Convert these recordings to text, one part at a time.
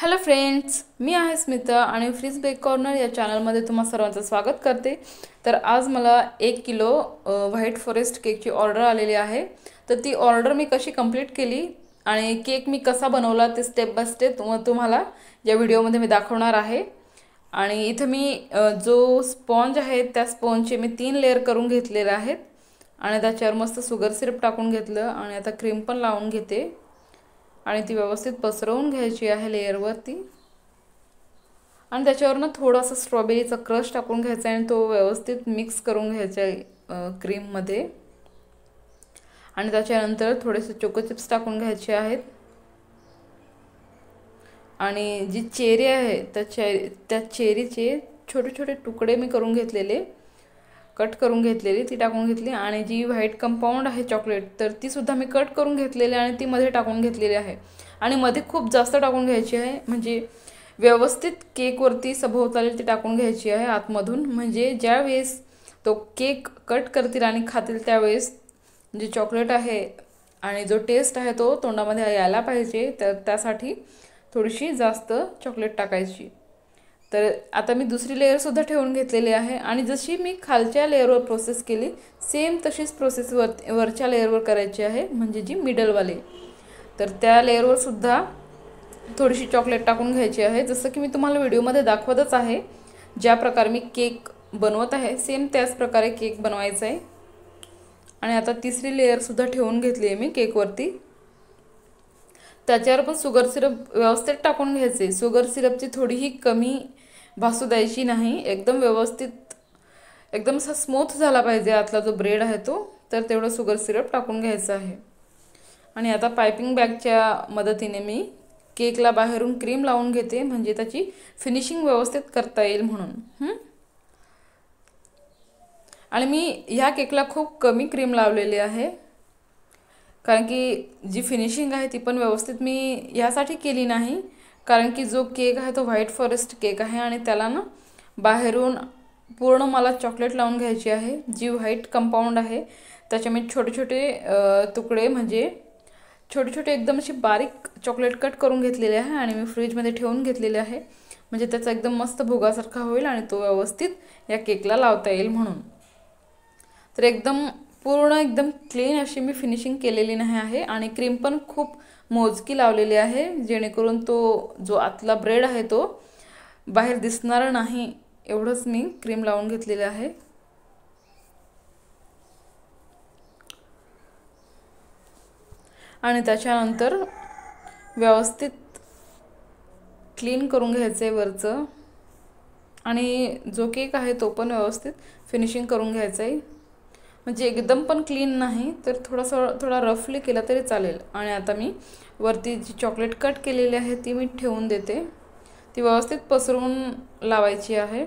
hello friends मी आहे स्मिता आणि fridge bake corner या चॅनलमध्ये तुम्हा सर्वांचं स्वागत करते तर आज मला एक किलो व्हाईट फॉरेस्ट केकची ऑर्डर आलेली आहे तर ती ऑर्डर मी कशी कंप्लीट केली आणि केक मी कसा बनवला ते स्टेप बाय स्टेप तुम तुम्हाला या व्हिडिओमध्ये मी दाखवणार आहे आणि इथं मी जो स्पॉन्ज आहे त्या स्पॉन्जचे मी तीन लेअर करून घेतलेले आहेत आणि त्याच्यावर मस्त सुगर सिरप टाकून घेतलं आणि आता क्रीम पण लावून घेते आणि ती व्यवस्थित पसरवून घ्यायची आहे लेअरवरती आणि त्याच्यावरनं थोडासा स्ट्रॉबेरीचा क्रश टाकून घ्यायचा आणि तो व्यवस्थित मिक्स करून घ्यायचा आहे क्रीममध्ये आणि त्याच्यानंतर थोडेसे चोको चिप्स टाकून घ्यायचे आहेत आणि जी चेरी आहे त्या चेरी त्या चेरीचे छोटे छोटे तुकडे मी करून घेतलेले कट करून घेतलेली ती टाकून घेतली आणि जी व्हाईट कंपाऊंड आहे चॉकलेट तर तीसुद्धा मी कट करून घेतलेली आणि ती मध्ये टाकून घेतलेली आहे आणि मध्ये खूप जास्त टाकून घ्यायची आहे म्हणजे व्यवस्थित केकवरती सभोवताली ती टाकून घ्यायची आहे आतमधून म्हणजे ज्यावेळेस तो केक कट करतील आणि खातील त्यावेळेस जे चॉकलेट आहे आणि जो टेस्ट आहे तो तोंडामध्ये यायला पाहिजे तर त्यासाठी थोडीशी जास्त चॉकलेट टाकायची तर आता मी दुसरी लेअरसुद्धा ठेवून घेतलेली आहे आणि जशी मी खालच्या लेअरवर प्रोसेस केली सेम तशीच प्रोसेस वर वरच्या लेअरवर करायची आहे म्हणजे जी मिडलवाली तर त्या लेअरवर सुद्धा थोडीशी चॉकलेट टाकून घ्यायची आहे जसं की मी तुम्हाला व्हिडिओमध्ये दाखवतच आहे ज्या प्रकारे मी केक बनवत आहे सेम त्याच प्रकारे केक बनवायचा आहे आणि आता तिसरी लेअरसुद्धा ठेवून घेतली आहे मी केकवरती त्याच्यावर पण सुगर सिरप व्यवस्थित टाकून घ्यायचे सुगर सिरपची थोडीही कमी भासू द्यायची नाही एकदम व्यवस्थित एकदम असा स्मूथ झाला पाहिजे आतला जो ब्रेड आहे तो तर तेवढं सुगर सिरप टाकून घ्यायचा आहे आणि आता पायपिंग बॅगच्या मदतीने मी केकला बाहेरून क्रीम लावून घेते म्हणजे त्याची फिनिशिंग व्यवस्थित करता येईल म्हणून आणि मी ह्या केकला खूप कमी क्रीम लावलेली आहे कारण की जी फिनिशिंग आहे ती पण व्यवस्थित मी यासाठी केली नाही कारण की जो केक आहे तो व्हाईट फॉरेस्ट केक आहे आणि त्याला ना बाहेरून पूर्ण मला चॉकलेट लावून घ्यायची आहे जी व्हाईट कंपाऊंड आहे त्याचे मी छोटे छोटे तुकडे म्हणजे छोटे छोटे एकदम असे बारीक चॉकलेट कट करून घेतलेले आहे आणि मी फ्रीजमध्ये ठेवून घेतलेले आहे म्हणजे त्याचा एकदम मस्त भोगासारखा होईल आणि तो व्यवस्थित या केकला लावता येईल म्हणून तर एकदम पूर्ण एकदम क्लीन अशी मी फिनिशिंग केलेली नाही आहे आणि क्रीम पण खूप मोजकी लावलेली आहे जेणेकरून तो जो आतला ब्रेड आहे तो बाहेर दिसणार नाही एवढंच मी क्रीम लावून घेतलेली आहे आणि त्याच्यानंतर व्यवस्थित क्लीन करून घ्यायचं आहे वरचं आणि जो केक आहे तो पण व्यवस्थित फिनिशिंग करून घ्यायचा आहे म्हणजे एकदम पण क्लीन नाही तर थोडासा थोडा रफली केला तरी चालेल आणि आता मी वरती जी चॉकलेट कट केलेली आहे ती मी ठेवून देते ती व्यवस्थित पसरवून लावायची आहे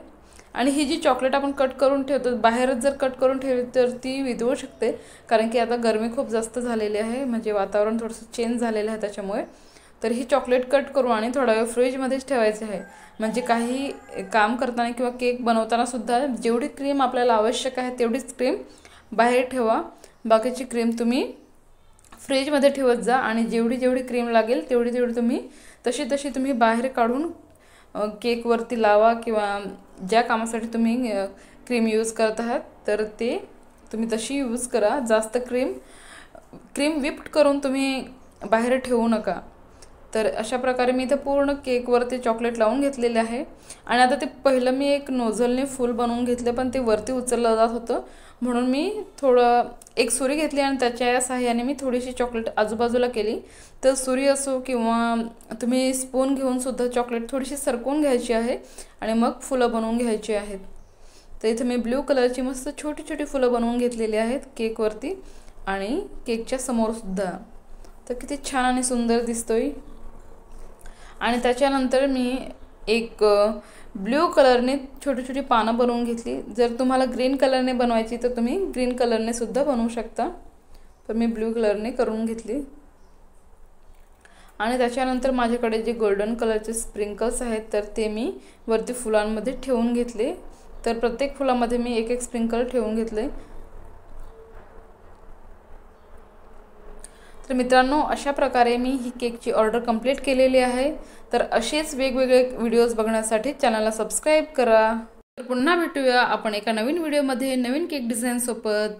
आणि ही जी चॉकलेट आपण कट करून ठेवतो बाहेरच जर कट करून ठेवली तर ती विधवू शकते कारण की आता गरमी खूप जास्त झालेली आहे म्हणजे वातावरण थोडंसं चेंज झालेलं आहे त्याच्यामुळे तर ही चॉकलेट कट करू आणि थोडा वेळ फ्रीजमध्येच ठेवायचे आहे म्हणजे काही काम करताना किंवा केक बनवताना सुद्धा जेवढी क्रीम आपल्याला आवश्यक आहे तेवढीच क्रीम बाहेर ठेवा बाकीची क्रीम तुम्ही फ्रीजमध्ये ठेवत जा आणि जेवढी जेवढी क्रीम लागेल तेवढी तेवढी तुम्ही तशी तशी तुम्ही बाहेर काढून केकवरती लावा किंवा ज्या कामासाठी तुम्ही क्रीम यूज करत आहात तर ते तुम्ही तशी यूज करा जास्त क्रीम क्रीम विप्ट करून तुम्ही बाहेर ठेवू नका तर अशा प्रकारे मी इथे पूर्ण केकवरती चॉकलेट लावून घेतलेले आहे आणि आता ते पहिलं मी एक नोझलने फुल बनवून घेतले पण ते वरती उचललं जात होतं म्हणून मी थोडं एक सुरी घेतली आणि त्याच्या साह्याने मी थोडीशी चॉकलेट आजूबाजूला केली तर सुरी असो किंवा तुम्ही स्पून घेऊनसुद्धा चॉकलेट थोडीशी सरकवून घ्यायची आहे आणि मग फुलं बनवून घ्यायची आहेत तर इथे मी ब्ल्यू कलरची मस्त छोटी छोटी फुलं बनवून घेतलेली आहेत केकवरती आणि केकच्या समोरसुद्धा तर किती छान आणि सुंदर दिसतोय आणि त्याच्यानंतर मी एक ब्ल्यू कलरने छोटी छोटी पानं बनवून घेतली जर तुम्हाला ग्रीन कलरने बनवायची तर तुम्ही ग्रीन कलरने सुद्धा बनवू शकता तर मी ब्ल्यू कलरने करून घेतली आणि त्याच्यानंतर माझ्याकडे जे गोल्डन कलरचे स्प्रिंकल्स आहेत तर ते मी वरती फुलांमध्ये ठेवून घेतले तर प्रत्येक फुलामध्ये मी एक एक स्प्रिंकल ठेवून घेतले तर मित्रांनो अशा प्रकारे मी ही केकची ऑर्डर कंप्लीट केलेली आहे तर असेच वेगवेगळे व्हिडिओज बघण्यासाठी चॅनलला सबस्क्राईब करा तर पुन्हा भेटूया आपण एका नवीन व्हिडिओमध्ये नवीन केक डिझाईनसोबत